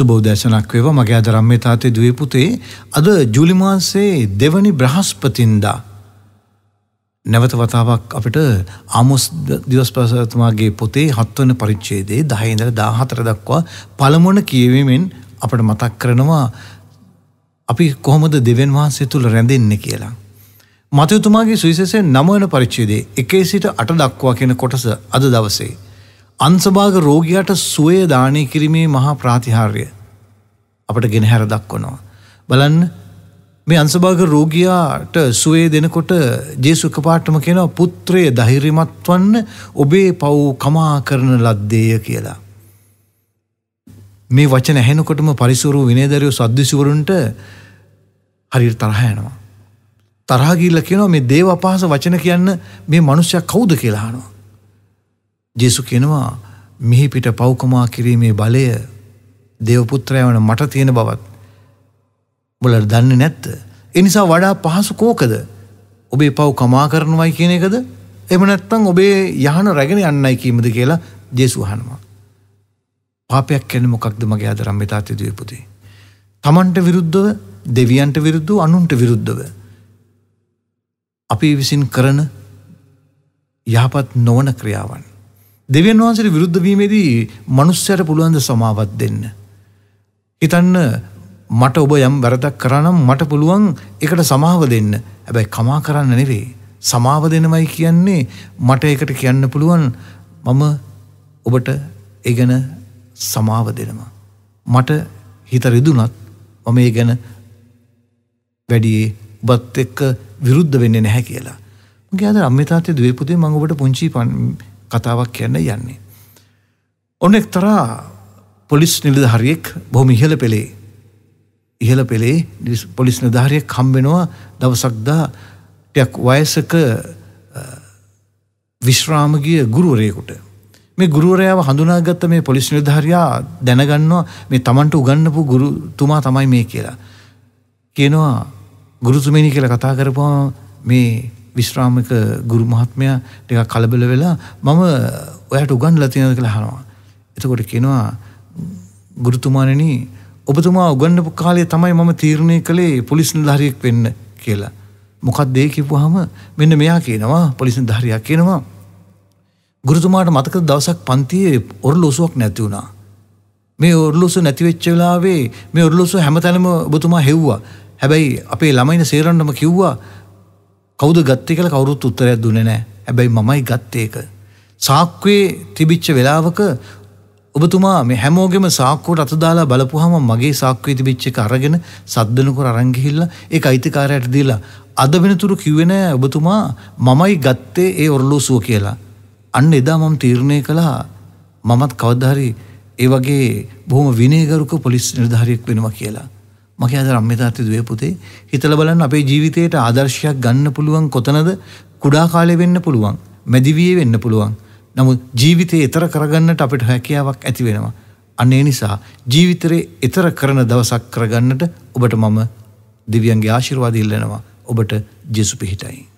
සුබෝදේශනක් වේවා මගේ අද රම්මේ තාත්තේ දුවේ පුතේ අද ජූලි මාසයේ දෙවනි බ්‍රහස්පතින්දා නැවත වතාවක් අපිට ආමොස් දිවස් ප්‍රසතුමාගේ පොතේ හත්වන පරිච්ඡේදයේ 10 ඉඳලා 14 දක්වා පළමුවන කියවීමෙන් අපිට මතක් කරනවා අපි කොහොමද දෙවියන් වහන්සේ තුල රැඳෙන්නේ කියලා. මතයුතුමාගේ සුවිශේෂයෙන් 9 වෙනි පරිච්ඡේදයේ 1 සිට 8 දක්වා කියන කොටස අද දවසේ අන්සභාග රෝගයාට සුවය දානය කිරීමේ මහා ප්‍රාතිහාර්ය අපට ගෙන හැර දක්වනවා. බලන්න මේ අන්සභාග රෝගයාට සුවේ දෙනකොට ජේසුකපාටම කෙනවා පුත්‍රය දහිරිමත් වන්න ඔබේ පව් කමා කරන ලද්දේය කියලා. මේ වචන ඇහෙනකොටම පරිසුරු විනේදරයෝ සද්දිසිවරුන්ට හරිර තරහයනවා. තරාගිල්ල කියනවා මේ දේව අපහස වචන කියන්න මේ මනුෂ්‍ය කෞුද කියලානවා. ජෙසු කෙනවා මිහි පිට පෞකමා කිරීමේ බලය දෙවපුත්‍රයවන මට තියෙන බවත් බොලට දන්න නැත්ත. එනිසා වඩා පහසු කෝකද ඔබේ පව් කමා කරනවයි කියන එකද එම නැත්තං ඔබේ යහන රැගෙන යන්නයි කීමද කියලා ජෙසුහනවා. පාපයක් කැන මොකක්ද මගේ අදරම් මෙතාත්‍යදයපුති. තමන්ට විරුද්ධව දෙවියන්ට විරුද්ධ අනුන්ට විරුද්ධව. අපි විසින් කරන යහපත් නොවන ක්‍රියාවන්. දෙවන් වහන්සට විරුද්ධවීමේදී මනුස්සයට පුළුවන්ද සමාවත් දෙන්න. හිතන්න මට ඔබ යම් වැරදක් කරනම් මට පුළුවන් එකට සමාව දෙන්න හැබැයි කමා කරන්න නෙවේ. සමාව දෙනවයි කියන්නේ මට එකට කියන්න පුළුවන් මම ඔබට ඒගැන සමාව දෙනවා. මට හිත රිදුනත් මම ඒ ගැන වැඩියේ බත් එක්ක විරුද්ධ වෙන්නේ නැහැ කියලා. මගේ අද අම්මතාතය දවේපුතේ මඟ ඔබට පුංචි පන් කතාවක් කියන්න යන්නේ. ඔන්න එක්තරා පොලිස් නිලධහරියෙක් බොහොම ඉහළ පෙළේ ඉහළ පෙළේ පොලිස් නිධාරය කම්බෙනවා දවසක්දා ටයක් වයසක විශ්‍රාමගිය ගුරුවරයකුට මේ ගුරුවරයාව හඳුනාගත්ත මේ පොලිස් නිධාරයා දැනගන්නවා මේ තමන්ට උගන්නපු ගුරුතුමා තමයි මේ කියලා. කියනවා ගුරුතුමනි කියලා කතා කරපුවා මේ විශ්‍රාමික ගුරු මහත්මයා ටිකක් කලබල වෙලා මම ඔයාට උගන්වලා තියෙනවද කියලා අහනවා. එතකොට කියනවා ගුරුතුමාණෙනි ඔබතුමා උගන්වපු කාලේ තමයි මම තීරණය කළේ පොලිස් නිලධාරියෙක් වෙන්න කියලා. මොකක්ද ඒ කිව්වහම මෙන්න මෙයා කියනවා පොලිස් නිලධාරියා කියනවා ගුරුතුමාට මතකද දවසක් පන්තියේ ඔරලෝසුවක් නැති වුණා. මේ ඔරලෝසු නැති වෙච්ච වෙලාවේ මේ ඔරලෝසු හැමතැනම ඔබතුමා හෙව්වා. හැබැයි අපේ ළමයින සේරන්නම කිව්වා කෞද ගත්තය කළ කවරුත් උත්තරයක් දුන්නේ නෑ හැබැයි මමයි ගත්තේක. සාක්වේ තිබිච්ච වෙලාවක ඔබතුමා මේ හැමෝගෙම සාක්කුවට අතදාලා බලපුහම මගේ සාක්වී තිබිච්ච එක අරගෙන සද්දනකොට අරංගිහිල්ල ඒ අයිතිකාරයට දීලා අද වෙනතුරු කිව්වෙන ඔබතුමා මමයි ගත්තේ ඒ ඔරලෝසුව කියලා. අන්න එදා මම තීරණය කළා මමත් කවදධාරි ඒ වගේ බොහොම විනේගරුක පොලිස් නිර්ධාරයෙක් වෙනවා කියලා. මගේ අද රම්මිතාර්ථ දුවේ පුතේ හිතල බලන්න අපේ ජීවිතයට ආදර්ශයක් ගන්න පුළුවන් කොතනද කුඩා කාලේ වෙන්න පුළුවන් මැදිවියේ වෙන්න පුළුවන් නමුත් ජීවිතේ ඊතර කරගන්නට අපිට හැකියාවක් ඇති වෙනවා අන්නේ නිසා ජීවිතේ ඊතර කරන දවසක් කරගන්නට ඔබට මම දිව්‍යන්ගේ ආශිර්වාද ඉල්ලනවා ඔබට ජේසු පිහිටයි